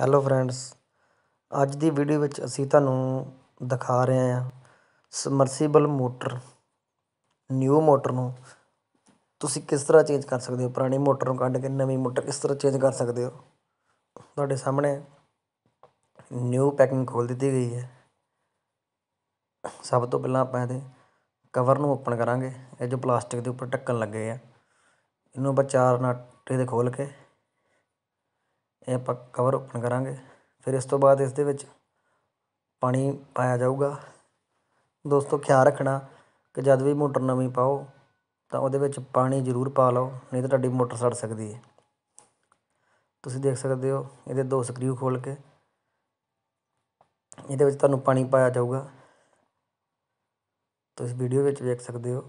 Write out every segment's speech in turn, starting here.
hello friends ਅੱਜ ਦੀ video ਵਿੱਚ ਅਸੀਂ ਤੁਹਾਨੂੰ ਦਿਖਾ ਰਹੇ ਹਾਂ ਸਮਰਸੀਬਲ ਮੋਟਰ ਨਿਊ ਮੋਟਰ ਨੂੰ ਤੁਸੀਂ ਕਿਸ ਤਰ੍ਹਾਂ ਚੇਂਜ ਕਰ ਸਕਦੇ ਹੋ ਪੁਰਾਣੀ ਮੋਟਰ ਨੂੰ ਕੱਢ ਕੇ ਨਵੀਂ ਮੋਟਰ ਕਿਸ ਤਰ੍ਹਾਂ ਚੇਂਜ ਕਰ ਸਕਦੇ ਹੋ ਤੁਹਾਡੇ ਸਾਹਮਣੇ ਨਿਊ ਪੈਕਿੰਗ ਖੋਲ ਦਿੱਤੀ ਗਈ ਹੈ ਸਭ ਤੋਂ ਪਹਿਲਾਂ ਆਪਾਂ ਇਹਦੇ ਕਵਰ ਨੂੰ ਓਪਨ ਕਰਾਂਗੇ ਇਹ ਜੋ ਪਲਾਸਟਿਕ ਦੇ ਉੱਪਰ ਟੱਕਣ ਲੱਗੇ ਆ ਇਹਨੂੰ ਆਪਾਂ ਚਾਰ ਨਾਟੇ ਦੇ ਖੋਲ ਕੇ ਇਹ ਆਪਾਂ ਕਵਰ ਓਪਨ ਕਰਾਂਗੇ ਫਿਰ ਇਸ ਤੋਂ ਬਾਅਦ ਇਸ ਦੇ ਵਿੱਚ ਪਾਣੀ ਪਾਇਆ ਜਾਊਗਾ ਦੋਸਤੋ ਖਿਆਲ ਰੱਖਣਾ ਕਿ ਜਦ ਵੀ ਮੋਟਰ ਨਵੀਂ ਪਾਓ ਤਾਂ ਉਹਦੇ ਵਿੱਚ ਪਾਣੀ ਜ਼ਰੂਰ ਪਾ ਲਓ ਨਹੀਂ ਤਾਂ ਤੁਹਾਡੀ ਮੋਟਰ ਸੜ ਸਕਦੀ ਹੈ ਤੁਸੀਂ ਦੇਖ ਸਕਦੇ ਹੋ ਇਹਦੇ ਦੋ ਸਕਰੂ ਖੋਲ ਕੇ ਇਹਦੇ ਵਿੱਚ ਤੁਹਾਨੂੰ ਪਾਣੀ ਪਾਇਆ ਜਾਊਗਾ ਤੁਸੀਂ ਵੀਡੀਓ ਵਿੱਚ ਵੇਖ ਸਕਦੇ ਹੋ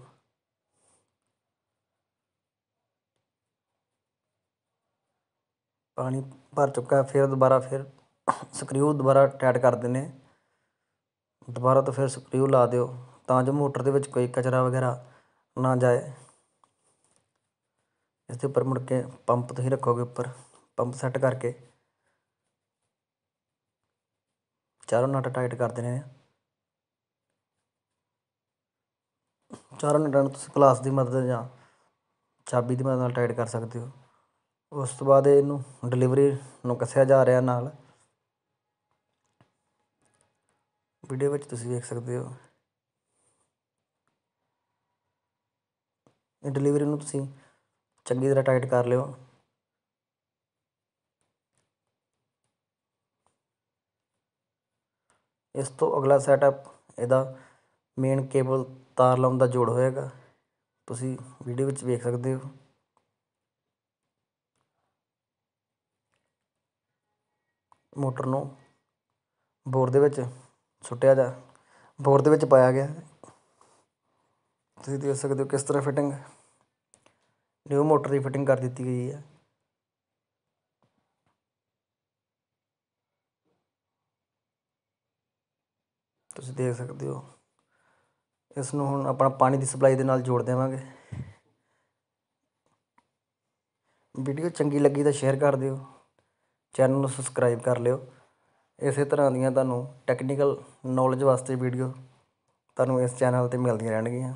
ਪਾਣੀ ਭਰ ਚੁੱਕਾ ਫਿਰ ਦੁਬਾਰਾ ਫਿਰ ਸਕਰੂ ਦੁਬਾਰਾ ਟਾਈਟ ਕਰ ਦਿੰਨੇ ਦੁਬਾਰਾ ਤੋਂ ਫਿਰ ਸਕਰੂ ਲਾ ਦਿਓ ਤਾਂ ਜੋ ਮੋਟਰ ਦੇ ਵਿੱਚ ਕੋਈ ਕਚਰਾ ਵਗੈਰਾ ਨਾ ਜਾਏ ਇਸ ਦੇ ਉੱਪਰ ਮੁੜ ਕੇ ਪੰਪ ਤੁਸੀਂ ਰੱਖੋਗੇ ਉੱਪਰ ਪੰਪ ਸੈੱਟ ਕਰਕੇ ਚਾਰੋਂ ਨਟ ਟਾਈਟ ਕਰ ਦੇਣੇ ਚਾਰੋਂ ਨਟਾਂ ਨੂੰ ਤੁਸੀਂ ਪਲਾਸ ਦੀ ਮਦਦ ਜਾਂ ਚਾਬੀ ਦੀ ਮਦਦ ਨਾਲ ਟਾਈਟ ਕਰ ਸਕਦੇ ਹੋ ਉਸ ਤੋਂ ਬਾਅਦ ਇਹਨੂੰ ਡਿਲੀਵਰੀ ਨੂੰ ਕੱਸਿਆ ਜਾ ਰਿਹਾ ਨਾਲ ਵੀਡੀਓ ਵਿੱਚ ਤੁਸੀਂ ਵੇਖ ਸਕਦੇ ਹੋ ਇਹ ਡਿਲੀਵਰੀ ਨੂੰ ਤੁਸੀਂ ਚੰਗੀ ਤਰ੍ਹਾਂ ਟਾਈਟ ਕਰ ਲਿਓ ਇਸ ਤੋਂ ਅਗਲਾ ਸੈਟਅਪ ਇਹਦਾ ਮੇਨ ਕੇਬਲ ਤਾਰ ਲਾਉਣ ਦਾ ਜੋੜ ਹੋਏਗਾ ਤੁਸੀਂ ਵੀਡੀਓ ਵਿੱਚ ਵੇਖ ਸਕਦੇ ਹੋ ਮੋਟਰ ਨੂੰ ਬੋਰ ਦੇ ਵਿੱਚ ਸੁੱਟਿਆ ਜਾ ਬੋਰ ਦੇ ਵਿੱਚ ਪਾਇਆ ਗਿਆ ਤੁਸੀਂ ਦੇਖ ਸਕਦੇ ਹੋ ਕਿਸ ਤਰ੍ਹਾਂ ਫਿਟਿੰਗ ਨਿਊ ਮੋਟਰ ਦੀ ਫਿਟਿੰਗ ਕਰ ਦਿੱਤੀ ਗਈ ਹੈ ਤੁਸੀਂ ਦੇਖ ਸਕਦੇ ਹੋ ਇਸ ਨੂੰ ਹੁਣ ਆਪਣਾ ਪਾਣੀ ਦੀ ਸਪਲਾਈ ਦੇ ਨਾਲ ਜੋੜ ਦੇਵਾਂਗੇ ਵੀਡੀਓ ਚੰਗੀ ਲੱਗੀ ਤਾਂ ਸ਼ੇਅਰ ਕਰ ਦਿਓ ਚੈਨਲ ਨੂੰ ਸਬਸਕ੍ਰਾਈਬ ਕਰ ਲਿਓ ਇਸੇ ਤਰ੍ਹਾਂ ਦੀਆਂ ਤੁਹਾਨੂੰ ਟੈਕਨੀਕਲ ਨੌਲੇਜ ਵਾਸਤੇ ਵੀਡੀਓ ਤੁਹਾਨੂੰ ਇਸ ਚੈਨਲ 'ਤੇ ਮਿਲਦੀਆਂ ਰਹਿਣਗੀਆਂ